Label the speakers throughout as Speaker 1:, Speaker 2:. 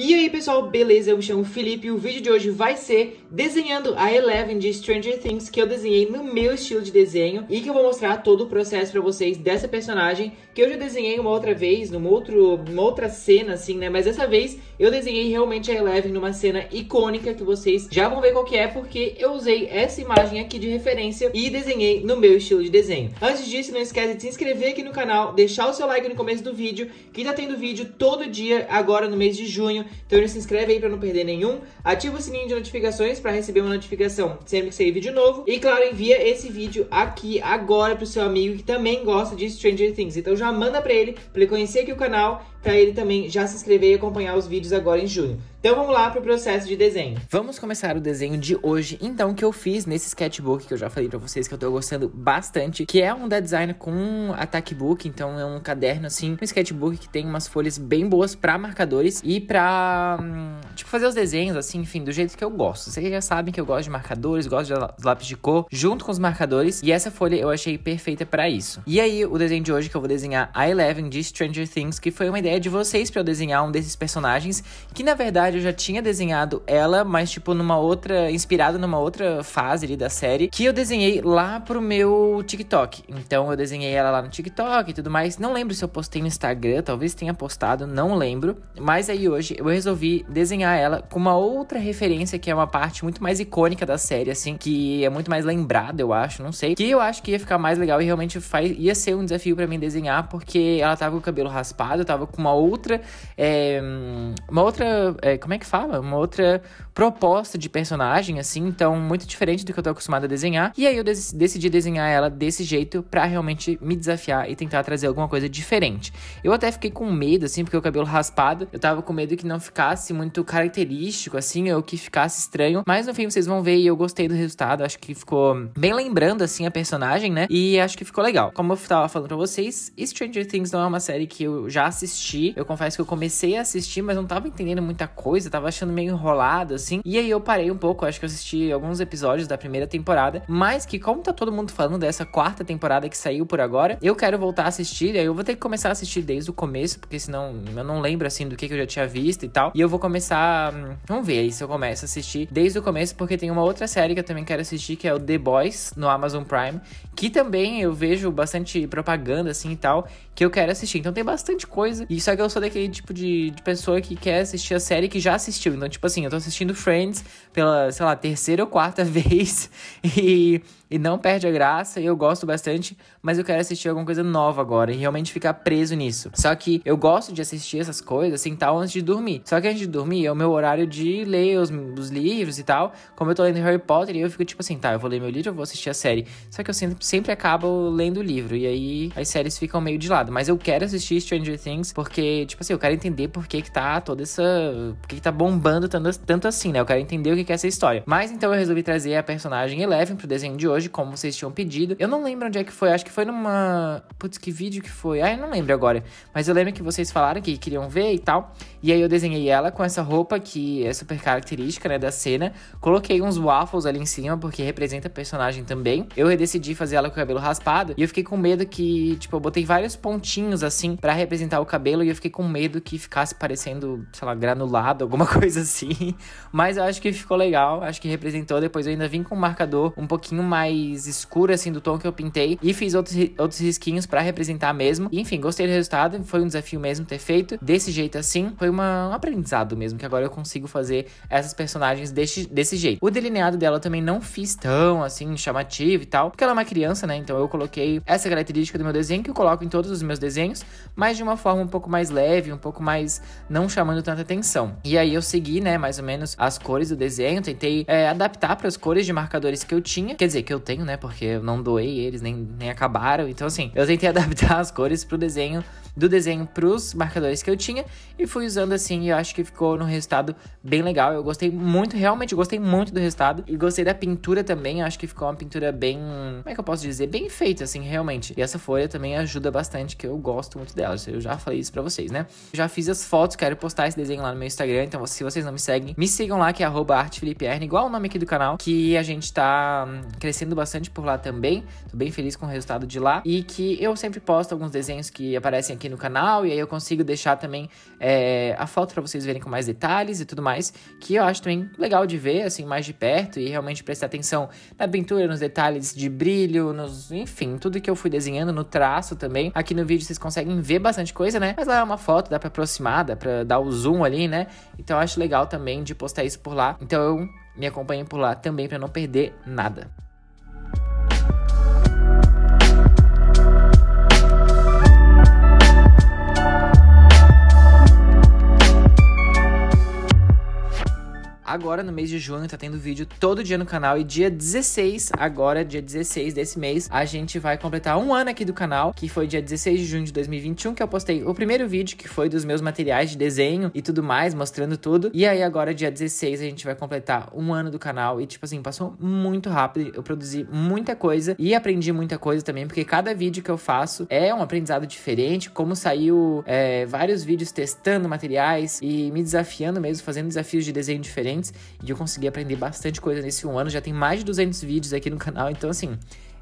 Speaker 1: E aí pessoal, beleza? Eu me chamo Felipe e o vídeo de hoje vai ser desenhando a Eleven de Stranger Things que eu desenhei no meu estilo de desenho e que eu vou mostrar todo o processo pra vocês dessa personagem que eu já desenhei uma outra vez, numa, outro, numa outra cena assim, né? Mas dessa vez eu desenhei realmente a Eleven numa cena icônica que vocês já vão ver qual que é porque eu usei essa imagem aqui de referência e desenhei no meu estilo de desenho. Antes disso, não esquece de se inscrever aqui no canal, deixar o seu like no começo do vídeo que tá tendo vídeo todo dia agora no mês de junho então já se inscreve aí para não perder nenhum, ativa o sininho de notificações para receber uma notificação sempre que sair vídeo novo e claro, envia esse vídeo aqui agora pro seu amigo que também gosta de Stranger Things. Então já manda para ele, para ele conhecer aqui o canal para ele também já se inscrever e acompanhar os vídeos agora
Speaker 2: em junho. Então vamos lá pro processo de desenho. Vamos começar o desenho de hoje, então, que eu fiz nesse sketchbook que eu já falei pra vocês que eu tô gostando bastante, que é um da design com attack book, então é um caderno assim, um sketchbook que tem umas folhas bem boas pra marcadores e pra, hum, tipo, fazer os desenhos assim, enfim, do jeito que eu gosto. Vocês já sabem que eu gosto de marcadores, gosto de lápis de cor, junto com os marcadores, e essa folha eu achei perfeita pra isso. E aí, o desenho de hoje que eu vou desenhar a Eleven de Stranger Things, que foi uma ideia ideia de vocês para eu desenhar um desses personagens, que na verdade eu já tinha desenhado ela, mas tipo numa outra, inspirada numa outra fase ali da série, que eu desenhei lá pro meu TikTok. Então eu desenhei ela lá no TikTok e tudo mais. Não lembro se eu postei no Instagram, talvez tenha postado, não lembro. Mas aí hoje eu resolvi desenhar ela com uma outra referência que é uma parte muito mais icônica da série, assim, que é muito mais lembrada, eu acho, não sei. Que eu acho que ia ficar mais legal e realmente faz, ia ser um desafio para mim desenhar, porque ela tava com o cabelo raspado, tava com com uma outra. É, uma outra. É, como é que fala? Uma outra proposta de personagem, assim, então muito diferente do que eu tô acostumado a desenhar. E aí eu decidi desenhar ela desse jeito para realmente me desafiar e tentar trazer alguma coisa diferente. Eu até fiquei com medo, assim, porque o cabelo raspado, eu tava com medo que não ficasse muito característico, assim, ou que ficasse estranho. Mas no fim vocês vão ver e eu gostei do resultado. Acho que ficou bem lembrando, assim, a personagem, né? E acho que ficou legal. Como eu tava falando pra vocês, Stranger Things não é uma série que eu já assisti. Eu confesso que eu comecei a assistir, mas não tava entendendo muita coisa, tava achando meio enrolado, assim assim. E aí eu parei um pouco, acho que eu assisti alguns episódios da primeira temporada, mas que como tá todo mundo falando dessa quarta temporada que saiu por agora, eu quero voltar a assistir, e aí eu vou ter que começar a assistir desde o começo, porque senão eu não lembro assim do que, que eu já tinha visto e tal. E eu vou começar, hum, vamos ver aí se eu começo a assistir desde o começo, porque tem uma outra série que eu também quero assistir, que é o The Boys, no Amazon Prime, que também eu vejo bastante propaganda assim e tal, que eu quero assistir. Então tem bastante coisa, e só que eu sou daquele tipo de, de pessoa que quer assistir a série que já assistiu. Então, tipo assim, eu tô assistindo Friends pela, sei lá, terceira ou quarta vez. E e não perde a graça, e eu gosto bastante, mas eu quero assistir alguma coisa nova agora e realmente ficar preso nisso. Só que eu gosto de assistir essas coisas assim tal antes de dormir. Só que antes de dormir é o meu horário de ler os, os livros e tal. Como eu tô lendo Harry Potter, eu fico tipo assim, tá, eu vou ler meu livro, eu vou assistir a série. Só que eu sempre, sempre acabo lendo o livro e aí as séries ficam meio de lado. Mas eu quero assistir Stranger Things porque, tipo assim, eu quero entender por que que tá toda essa... por que que tá bombando tanto, tanto assim, né? Eu quero entender o que que é essa história. Mas então eu resolvi trazer a personagem Eleven pro desenho de hoje hoje, como vocês tinham pedido. Eu não lembro onde é que foi, acho que foi numa. Putz, que vídeo que foi? Ah, eu não lembro agora. Mas eu lembro que vocês falaram que queriam ver e tal. E aí eu desenhei ela com essa roupa que é super característica, né, da cena. Coloquei uns waffles ali em cima, porque representa a personagem também. Eu decidi fazer ela com o cabelo raspado e eu fiquei com medo que, tipo, eu botei vários pontinhos assim para representar o cabelo e eu fiquei com medo que ficasse parecendo, sei lá, granulado, alguma coisa assim. Mas eu acho que ficou legal, acho que representou. Depois eu ainda vim com um marcador um pouquinho mais mais escura, assim, do tom que eu pintei. E fiz outros, outros risquinhos para representar mesmo. E, enfim, gostei do resultado. Foi um desafio mesmo ter feito desse jeito assim. Foi uma, um aprendizado mesmo, que agora eu consigo fazer essas personagens desse, desse jeito. O delineado dela também não fiz tão, assim, chamativo e tal. Porque ela é uma criança, né? Então eu coloquei essa característica do meu desenho, que eu coloco em todos os meus desenhos. Mas de uma forma um pouco mais leve, um pouco mais não chamando tanta atenção. E aí eu segui, né, mais ou menos as cores do desenho. Tentei é, adaptar para as cores de marcadores que eu tinha. Quer dizer, que eu eu tenho, né? Porque eu não doei eles, nem, nem acabaram. Então, assim, eu tentei adaptar as cores pro desenho, do desenho pros marcadores que eu tinha. E fui usando assim, e eu acho que ficou no resultado bem legal. Eu gostei muito, realmente gostei muito do resultado. E gostei da pintura também. Eu acho que ficou uma pintura bem. Como é que eu posso dizer? Bem feita, assim, realmente. E essa folha também ajuda bastante, que eu gosto muito dela. Eu já falei isso pra vocês, né? já fiz as fotos, quero postar esse desenho lá no meu Instagram. Então, se vocês não me seguem, me sigam lá, que é arroba igual o nome aqui do canal, que a gente tá hum, crescendo crescendo bastante por lá também. Tô bem feliz com o resultado de lá. E que eu sempre posto alguns desenhos que aparecem aqui no canal. E aí eu consigo deixar também é, a foto para vocês verem com mais detalhes e tudo mais. Que eu acho também legal de ver, assim, mais de perto. E realmente prestar atenção na pintura, nos detalhes de brilho, nos, enfim, tudo que eu fui desenhando, no traço também. Aqui no vídeo vocês conseguem ver bastante coisa, né? Mas lá é uma foto, dá pra aproximar, dá pra dar o zoom ali, né? Então eu acho legal também de postar isso por lá. Então eu me acompanhem por lá também para não perder nada. Agora, no mês de junho, tá tendo vídeo todo dia no canal. E dia 16, agora, dia 16 desse mês, a gente vai completar um ano aqui do canal, que foi dia 16 de junho de 2021, que eu postei o primeiro vídeo, que foi dos meus materiais de desenho e tudo mais, mostrando tudo. E aí, agora, dia 16, a gente vai completar um ano do canal. E, tipo assim, passou muito rápido. Eu produzi muita coisa e aprendi muita coisa também, porque cada vídeo que eu faço é um aprendizado diferente. Como saiu é, vários vídeos testando materiais e me desafiando mesmo, fazendo desafios de desenho diferente diferentes e eu consegui aprender bastante coisa nesse um ano. Já tem mais de 200 vídeos aqui no canal, então assim,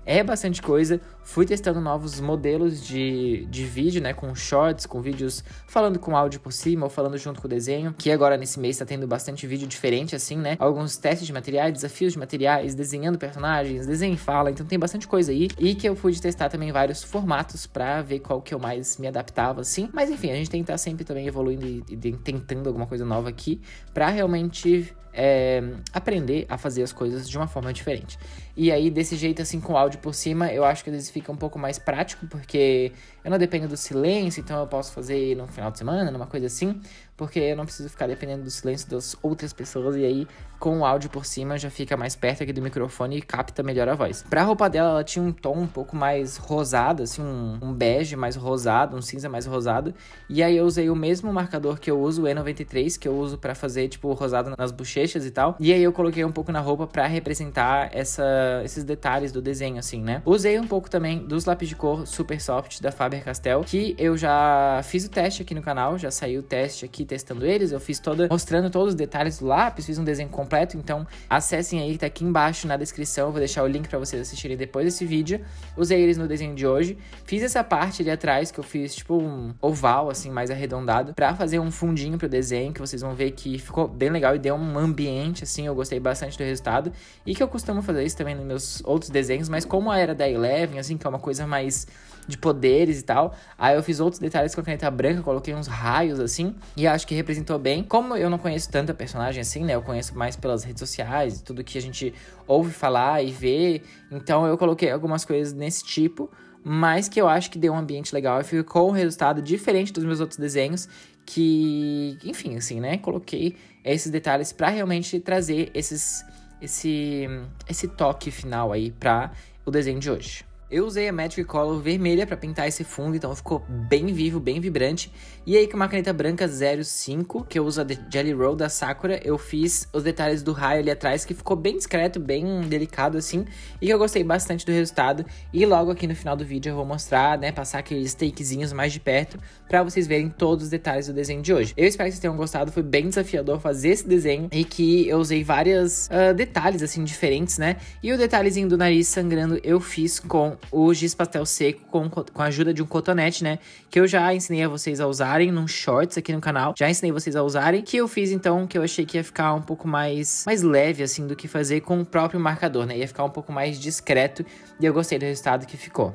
Speaker 2: é bastante coisa. Fui testando novos modelos de, de vídeo, né? Com shorts, com vídeos falando com áudio por cima ou falando junto com o desenho. Que agora nesse mês tá tendo bastante vídeo diferente, assim, né? Alguns testes de materiais, desafios de materiais, desenhando personagens, desenho e fala. Então tem bastante coisa aí. E que eu fui testar também vários formatos para ver qual que eu mais me adaptava, assim. Mas enfim, a gente tem que estar tá sempre também evoluindo e, e tentando alguma coisa nova aqui para realmente é, aprender a fazer as coisas de uma forma diferente. E aí, desse jeito, assim, com o áudio por cima, eu acho que às vezes fica um pouco mais prático, porque eu não dependo do silêncio, então eu posso fazer no final de semana, numa coisa assim porque eu não preciso ficar dependendo do silêncio das outras pessoas e aí com o áudio por cima já fica mais perto aqui do microfone e capta melhor a voz. Pra roupa dela, ela tinha um tom um pouco mais rosado, assim, um, um bege mais rosado, um cinza mais rosado. E aí eu usei o mesmo marcador que eu uso, o E93, que eu uso para fazer, tipo, rosado nas bochechas e tal. E aí eu coloquei um pouco na roupa para representar essa, esses detalhes do desenho, assim, né? Usei um pouco também dos lápis de cor Super Soft da Faber-Castell, que eu já fiz o teste aqui no canal, já saiu o teste aqui testando eles, eu fiz toda mostrando todos os detalhes do lápis, fiz um desenho completo, então acessem aí que tá aqui embaixo na descrição, eu vou deixar o link para vocês assistirem depois desse vídeo. Usei eles no desenho de hoje, fiz essa parte ali atrás que eu fiz tipo um oval assim mais arredondado para fazer um fundinho pro desenho que vocês vão ver que ficou bem legal e deu um ambiente assim, eu gostei bastante do resultado e que eu costumo fazer isso também nos meus outros desenhos, mas como a era da Eleven assim, que é uma coisa mais de poderes e tal, aí eu fiz outros detalhes com a caneta branca, coloquei uns raios assim e a acho que representou bem. Como eu não conheço tanta personagem assim, né? Eu conheço mais pelas redes sociais, tudo que a gente ouve falar e vê. Então eu coloquei algumas coisas nesse tipo, mas que eu acho que deu um ambiente legal e ficou um resultado diferente dos meus outros desenhos, que, enfim, assim, né? Coloquei esses detalhes para realmente trazer esses esse esse toque final aí para o desenho de hoje. Eu usei a Magic Color vermelha para pintar esse fundo, então ficou bem vivo, bem vibrante. E aí com uma caneta branca 05, que eu uso a Jelly Roll da Sakura, eu fiz os detalhes do raio ali atrás, que ficou bem discreto, bem delicado assim, e que eu gostei bastante do resultado. E logo aqui no final do vídeo eu vou mostrar, né, passar aqueles takezinhos mais de perto, para vocês verem todos os detalhes do desenho de hoje. Eu espero que vocês tenham gostado, foi bem desafiador fazer esse desenho, e que eu usei vários uh, ah, detalhes assim, diferentes, né. E o detalhezinho do nariz sangrando eu fiz com o giz pastel seco com, com a ajuda de um cotonete, né? Que eu já ensinei a vocês a usarem num shorts aqui no canal. Já ensinei vocês a usarem. Que eu fiz então, que eu achei que ia ficar um pouco mais, mais leve, assim, do que fazer com o próprio marcador, né? Ia ficar um pouco mais discreto. E eu gostei do resultado que ficou.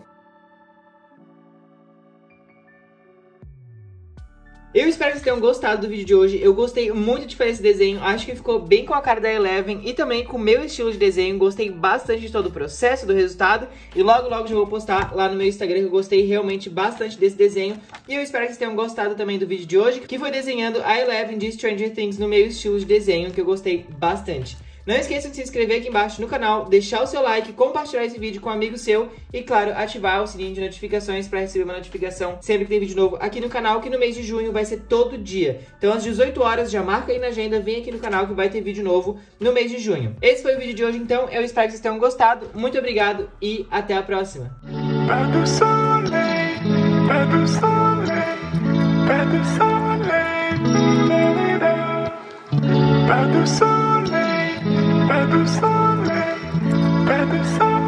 Speaker 1: Eu espero que vocês tenham gostado do vídeo de hoje. Eu gostei muito de fazer esse desenho. Acho que ficou bem com a cara da Eleven e também com o meu estilo de desenho. Gostei bastante de todo o processo, do resultado. E logo, logo já vou postar lá no meu Instagram que eu gostei realmente bastante desse desenho. E eu espero que vocês tenham gostado também do vídeo de hoje, que foi desenhando a Eleven de Stranger Things no meu estilo de desenho, que eu gostei bastante. Não esqueça de se inscrever aqui embaixo no canal, deixar o seu like, compartilhar esse vídeo com um amigo seu e, claro, ativar o sininho de notificações para receber uma notificação sempre que tem vídeo novo aqui no canal, que no mês de junho vai ser todo dia. Então, às 18 horas, já marca aí na agenda, vem aqui no canal que vai ter vídeo novo no mês de junho. Esse foi o vídeo de hoje, então. Eu espero que vocês tenham gostado. Muito obrigado e até a próxima. Better sunlight, better sunlight.